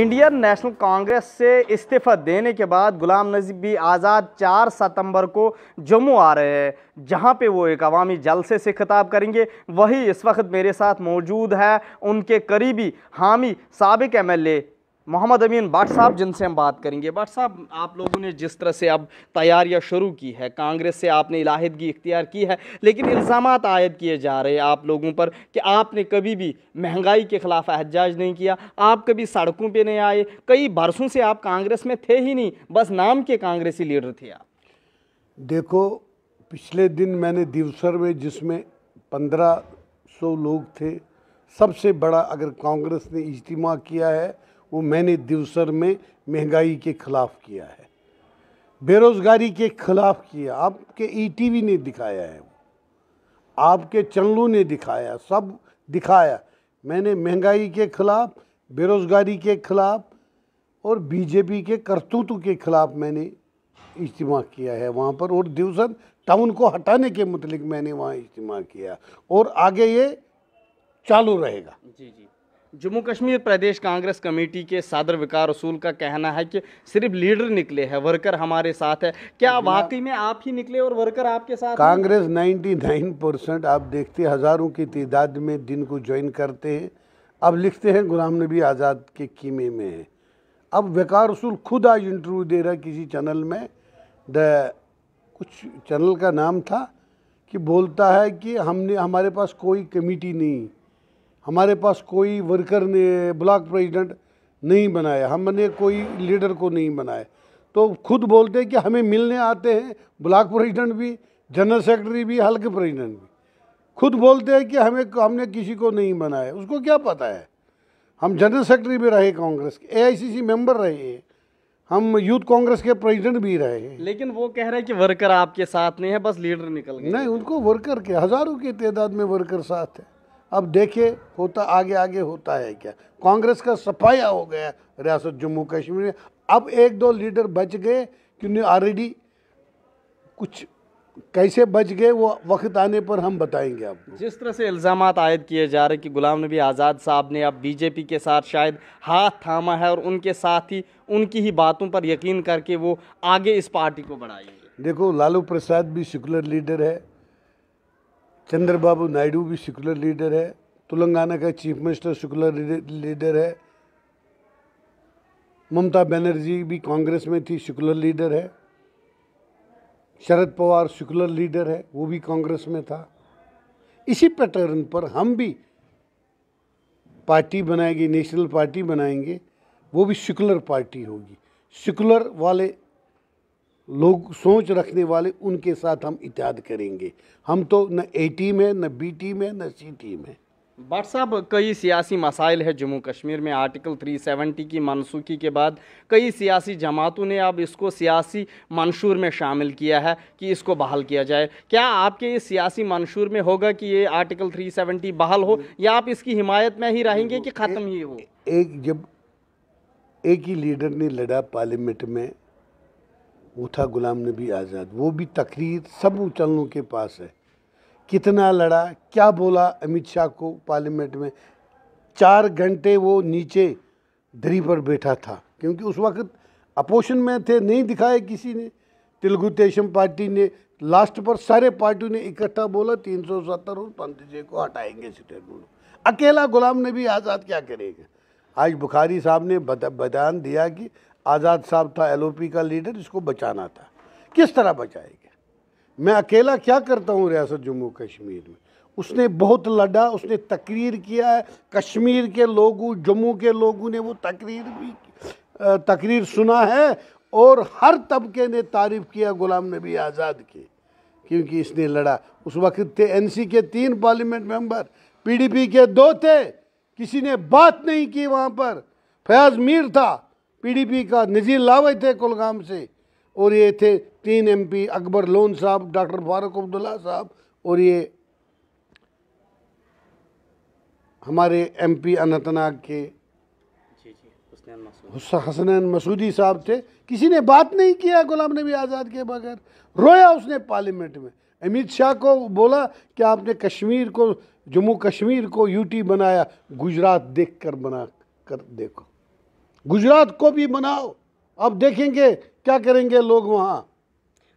Indian national Congress से इस्तीफा देने के बाद गुलाम नजीबी आज़ाद 4 सितंबर को जम्मू आ रहे हैं जहां पे वो एक अवामी जलसे से खिताब करेंगे वही इस वक्त मेरे साथ मौजूद है उनके करीबी हामी सबक एम एल मोहम्मद अमीन भट साहब जिनसे हम बात करेंगे भट साहब आप लोगों ने जिस तरह से अब तैयारियां शुरू की है कांग्रेस से आपने इलाहदगी इख्तियार की है लेकिन इल्ज़ाम आयद किए जा रहे हैं आप लोगों पर कि आपने कभी भी महंगाई के ख़िलाफ़ एहतजाज नहीं किया आप कभी सड़कों पर नहीं आए कई बरसों से आप कांग्रेस में थे ही नहीं बस नाम के कांग्रेसी लीडर थे आप देखो पिछले दिन मैंने दिवसर में जिसमें पंद्रह सौ लोग थे सबसे बड़ा अगर कांग्रेस ने इज्तम किया है वो मैंने दिवसर में महंगाई के खिलाफ किया है बेरोज़गारी के खिलाफ किया आपके ईटीवी e ने दिखाया है आपके चंगलू ने दिखाया सब दिखाया मैंने महंगाई के खिलाफ बेरोज़गारी के खिलाफ और बीजेपी के करतूतों के खिलाफ मैंने इज्तम किया है वहाँ पर और दिवसर टाउन को हटाने के मतलब मैंने वहाँ इज्तम किया और आगे ये चालू रहेगा जी जी जम्मू कश्मीर प्रदेश कांग्रेस कमेटी के सादर विकार रसूल का कहना है कि सिर्फ लीडर निकले हैं वर्कर हमारे साथ है क्या वाकई में आप ही निकले और वर्कर आपके साथ कांग्रेस 99 परसेंट आप देखते हज़ारों की तादाद में दिन को ज्वाइन करते हैं अब लिखते हैं गुलाम नबी आज़ाद के कीमे में है अब विकार रसूल खुद आज इंटरव्यू दे रहा किसी चैनल में द कुछ चैनल का नाम था कि बोलता है कि हमने हमारे पास कोई कमेटी नहीं हमारे पास कोई वर्कर ने ब्लॉक प्रेसिडेंट नहीं बनाया हमने कोई लीडर को नहीं बनाया तो खुद बोलते हैं कि हमें मिलने आते हैं ब्लॉक प्रेसिडेंट भी जनरल सेक्रेटरी भी हल्के प्रेसिडेंट भी खुद बोलते हैं कि हमें हमने किसी को नहीं बनाया उसको क्या पता है हम जनरल सेक्रेटरी भी रहे कांग्रेस के एआईसीसी मेंबर रहे हम यूथ कांग्रेस के प्रेसिडेंट भी रहे हैं लेकिन वो कह रहे हैं कि वर्कर आपके साथ नहीं है बस लीडर निकल गए नहीं उनको वर्कर के हज़ारों की तादाद में वर्कर साथ है अब देखिए होता आगे आगे होता है क्या कांग्रेस का सफाया हो गया रियासत जम्मू कश्मीर में अब एक दो लीडर बच गए क्योंकि ऑलरेडी कुछ कैसे बच गए वो वक्त आने पर हम बताएंगे आप जिस तरह से इल्ज़ाम आयद किए जा रहे कि गुलाम नबी आज़ाद साहब ने अब बीजेपी के साथ शायद हाथ थामा है और उनके साथ ही उनकी ही बातों पर यकीन करके वो आगे इस पार्टी को बढ़ाएंगे देखो लालू प्रसाद भी सेकुलर लीडर है चंद्रबाबू नायडू भी सेकुलर लीडर है तेलंगाना का चीफ मिनिस्टर सेकुलर लीडर है ममता बनर्जी भी कांग्रेस में थी सेकुलर लीडर है शरद पवार सेकुलर लीडर है वो भी कांग्रेस में था इसी पैटर्न पर हम भी पार्टी बनाएगी नेशनल पार्टी बनाएंगे वो भी सेकुलर पार्टी होगी सेकुलर वाले लोग सोच रखने वाले उनके साथ हम इत्याद करेंगे हम तो न ए टीम है न बी टीम है न सी टीम है बाट साहब कई सियासी मसाइल है जम्मू कश्मीर में आर्टिकल 370 की मनसूखी के बाद कई सियासी जमातों ने अब इसको सियासी मंशूर में शामिल किया है कि इसको बहाल किया जाए क्या आपके इस सियासी मंशूर में होगा कि ये आर्टिकल 370 बहाल हो या आप इसकी हिमायत में ही रहेंगे कि ख़त्म ही हो एक जब एक ही लीडर ने लड़ा पार्लियामेंट में वो था गुलाम नबी आज़ाद वो भी तकरीर सब उचलों के पास है कितना लड़ा क्या बोला अमित शाह को पार्लियामेंट में चार घंटे वो नीचे दरी पर बैठा था क्योंकि उस वक्त अपोशन में थे नहीं दिखाए किसी ने तेलुगु देशम पार्टी ने लास्ट पर सारे पार्टियों ने इकट्ठा बोला तीन सौ सत्तर और पंतजे को हटाएंगे सिटेडूल अकेला गुलाम नबी आज़ाद क्या करेगा आज बुखारी साहब ने बयान दिया कि आज़ाद साहब था एलओपी का लीडर इसको बचाना था किस तरह बचाएंगे मैं अकेला क्या करता हूँ रियासत जम्मू कश्मीर में उसने बहुत लड़ा उसने तकरीर किया है कश्मीर के लोगों जम्मू के लोगों ने वो तकरीर भी तकरीर सुना है और हर तबके ने तारीफ़ किया गुलाम नबी आज़ाद की क्योंकि इसने लड़ा उस वक्त थे एन के तीन पार्लियामेंट मेंबर पीडीपी के दो थे किसी ने बात नहीं की वहाँ पर फयाज मीर था पीडीपी का निजी लावे थे कुलगाम से और ये थे तीन एमपी अकबर लोन साहब डॉक्टर फारूक अब्दुल्ला साहब और ये हमारे एमपी अनंतनाग के हसनैन मसूदी साहब थे किसी ने बात नहीं किया गुलाम नबी आज़ाद के बगैर रोया उसने पार्लियामेंट में अमित शाह को बोला कि आपने कश्मीर को जम्मू कश्मीर को यूटी बनाया गुजरात देख कर बना कर देखो गुजरात को भी बनाओ अब देखेंगे क्या करेंगे लोग वहाँ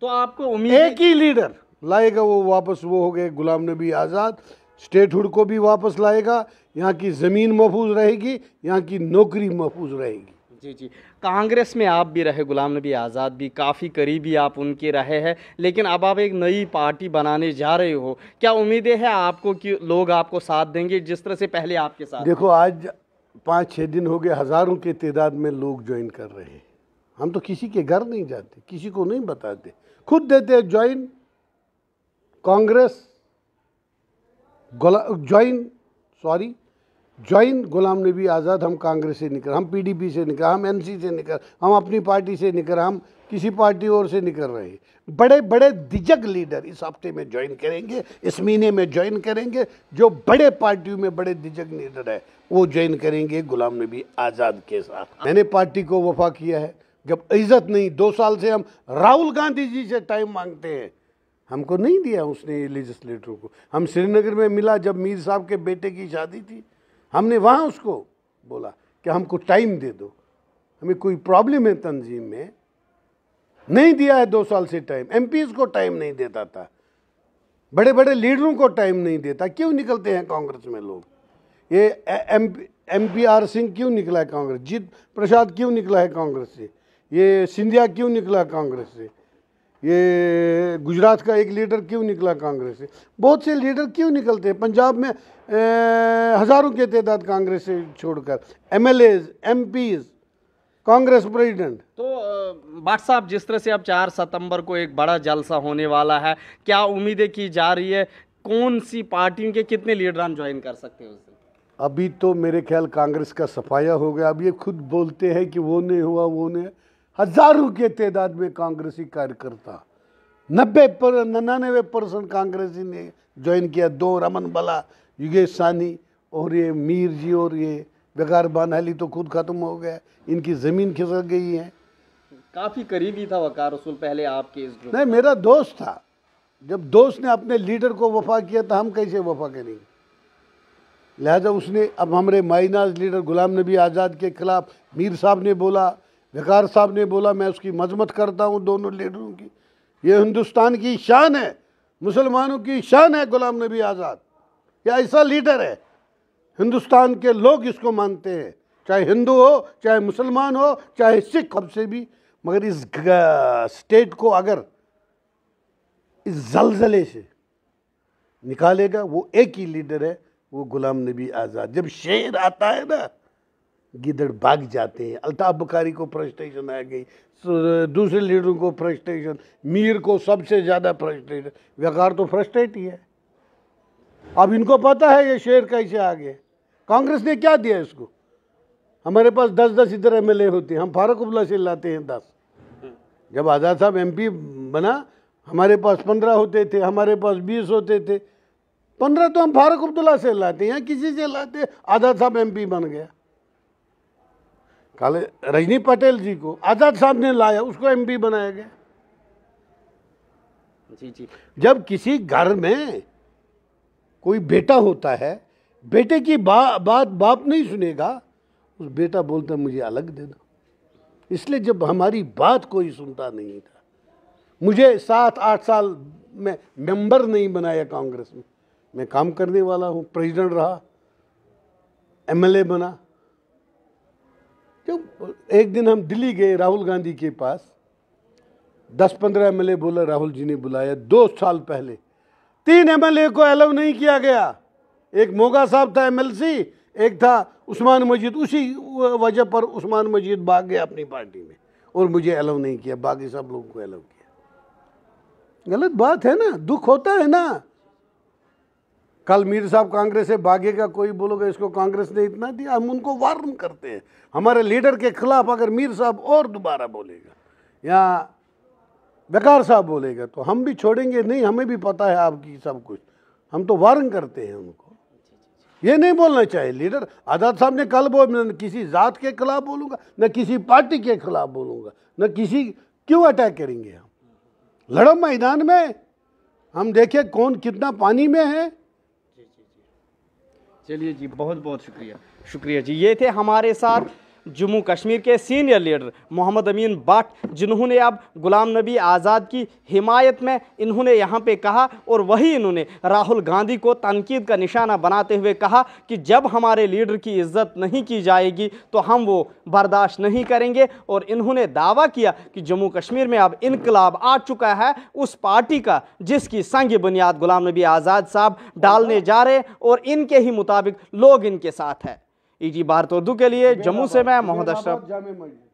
तो आपको उम्मीद एक ही लीडर लाएगा वो वापस वो हो गए गुलाम नबी आज़ाद स्टेटहुड को भी वापस लाएगा यहाँ की ज़मीन महफूज रहेगी यहाँ की नौकरी महफूज रहेगी जी जी कांग्रेस में आप भी रहे गुलाम नबी आज़ाद भी काफ़ी करीबी आप उनके रहे हैं लेकिन अब आप एक नई पार्टी बनाने जा रहे हो क्या उम्मीदें हैं आपको कि लोग आपको साथ देंगे जिस तरह से पहले आपके साथ देखो आज पाँच छः दिन हो गए हज़ारों के तादाद में लोग ज्वाइन कर रहे हैं हम तो किसी के घर नहीं जाते किसी को नहीं बताते खुद देते हैं join Congress join sorry join Ghulam Nabi Azad हम कांग्रेस से निकल हम पीडीपी से निकल हम एमसी से निकल हम अपनी पार्टी से निकल हम किसी पार्टी और से निकल रहे हैं बड़े बड़े दिजक लीडर इस हफ्ते में ज्वाइन करेंगे इस महीने में ज्वाइन करेंगे जो बड़े पार्टियों में बड़े दिजक लीडर है वो ज्वाइन करेंगे गुलाम नबी आज़ाद के साथ मैंने पार्टी को वफा किया है जब इज्जत नहीं दो साल से हम राहुल गांधी जी से टाइम मांगते हैं हमको नहीं दिया उसने लेजिस्लेटर को हम श्रीनगर में मिला जब मीर साहब के बेटे की शादी थी हमने वहाँ उसको बोला कि हमको टाइम दे दो हमें कोई प्रॉब्लम है तंजीम में नहीं दिया है दो साल से टाइम एम को टाइम नहीं देता था बड़े बड़े लीडरों को टाइम नहीं देता क्यों निकलते हैं कांग्रेस में लोग ये M M P R Singh क्यों निकला है कांग्रेस जीत प्रसाद क्यों निकला है कांग्रेस से ये सिंधिया क्यों निकला कांग्रेस से ये गुजरात का एक लीडर क्यों निकला कांग्रेस से बहुत से लीडर क्यों निकलते हैं पंजाब में हज़ारों के तादाद कांग्रेस से छोड़कर M L As Congress president तो बाट साहब जिस तरह से अब चार सितंबर को एक बड़ा जलसा होने वाला है क्या उम्मीदें की जा रही है कौन सी पार्टी के कितने हम ज्वाइन कर सकते हैं उस अभी तो मेरे ख्याल कांग्रेस का सफाया हो गया अब ये खुद बोलते हैं कि वो नहीं हुआ वो नहीं हजारों के तादाद में कांग्रेसी कार्यकर्ता नब्बे पर नन्यानवे परसेंट कांग्रेसी ने ज्वाइन किया दो रमन बला युगेश सानी और ये मीर जी और ये बेकार बानहली तो खुद ख़त्म हो गया इनकी ज़मीन खिसक गई है काफ़ी करीबी था वकार रसूल पहले आपके इस नहीं मेरा दोस्त था जब दोस्त ने अपने लीडर को वफा किया तो हम कैसे वफा करेंगे लिहाजा उसने अब हमारे माइनाज लीडर गुलाम नबी आज़ाद के खिलाफ मीर साहब ने बोला विकार साहब ने बोला मैं उसकी मजम्मत करता हूँ दोनों लीडरों की ये हिंदुस्तान की शान है मुसलमानों की शान है गुलाम नबी आज़ाद या ऐसा लीडर है हिंदुस्तान के लोग इसको मानते हैं चाहे हिंदू हो चाहे मुसलमान हो चाहे सिख हमसे भी मगर इस स्टेट को अगर इस जलजले से निकालेगा वो एक ही लीडर है वो गुलाम नबी आज़ाद जब शेर आता है ना गिदड़ भाग जाते हैं अल्ताफ बुखारी को फ्रस्ट्रेशन आ गई दूसरे लीडरों को फ्रस्ट्रेशन मीर को सबसे ज़्यादा फ्रस्ट्रेशन व्यकार तो फ्रस्ट्रेट ही है अब इनको पता है ये शेर कैसे आ गए कांग्रेस ने क्या दिया इसको हमारे पास दस दस इधर एम एल होते हैं हम फारूक अब्दुल्ला से लाते हैं दस जब आज़ाद साहब पी बना हमारे पास पंद्रह होते थे हमारे पास बीस होते थे पंद्रह तो हम फारूक अब्दुल्ला से लाते हैं किसी से लाते आज़ाद साहब पी बन गया काले रजनी पटेल जी को आज़ाद साहब ने लाया उसको एमपी बनाया गया जी जी जब किसी घर में कोई बेटा होता है बेटे की बा, बात बाप नहीं सुनेगा उस बेटा बोलता मुझे अलग दे दो इसलिए जब हमारी बात कोई सुनता नहीं था मुझे सात आठ साल में मेंबर नहीं बनाया कांग्रेस में मैं काम करने वाला हूँ प्रेसिडेंट रहा एमएलए बना तो एक दिन हम दिल्ली गए राहुल गांधी के पास दस पंद्रह एम बोला राहुल जी ने बुलाया दो साल पहले तीन एम को अलाउ नहीं किया गया एक मोगा साहब था एम एक था उस्मान मजीद उसी वजह पर उस्मान मजीद भाग गया अपनी पार्टी में और मुझे अलाउ नहीं किया बाकी सब लोगों को अलाउ किया गलत बात है ना दुख होता है ना कल मीर साहब कांग्रेस से भागेगा कोई बोलोगे इसको कांग्रेस ने इतना दिया हम उनको वार्न करते हैं हमारे लीडर के खिलाफ अगर मीर साहब और दोबारा बोलेगा या बेकार साहब बोलेगा तो हम भी छोड़ेंगे नहीं हमें भी पता है आपकी सब कुछ हम तो वार्न करते हैं उनको ये नहीं बोलना चाहिए लीडर आज़ाद साहब ने कल बोल न किसी ज़ात के खिलाफ बोलूँगा न किसी पार्टी के खिलाफ बोलूँगा न किसी क्यों अटैक करेंगे हम लड़ो मैदान में हम देखें कौन कितना पानी में है चलिए जी बहुत बहुत शुक्रिया शुक्रिया जी ये थे हमारे साथ जम्मू कश्मीर के सीनियर लीडर मोहम्मद अमीन भट्ट जिन्होंने अब गुलाम नबी आज़ाद की हिमायत में इन्होंने यहाँ पे कहा और वही इन्होंने राहुल गांधी को तनकीद का निशाना बनाते हुए कहा कि जब हमारे लीडर की इज्जत नहीं की जाएगी तो हम वो बर्दाश्त नहीं करेंगे और इन्होंने दावा किया कि जम्मू कश्मीर में अब इनकलाब आ चुका है उस पार्टी का जिसकी संग बुनियाद गुलाम नबी आज़ाद साहब डालने जा रहे और इनके ही मुताबिक लोग इनके साथ हैं ई भारत तो उर्दू के लिए जम्मू से मैं मोहम्मद अशरफ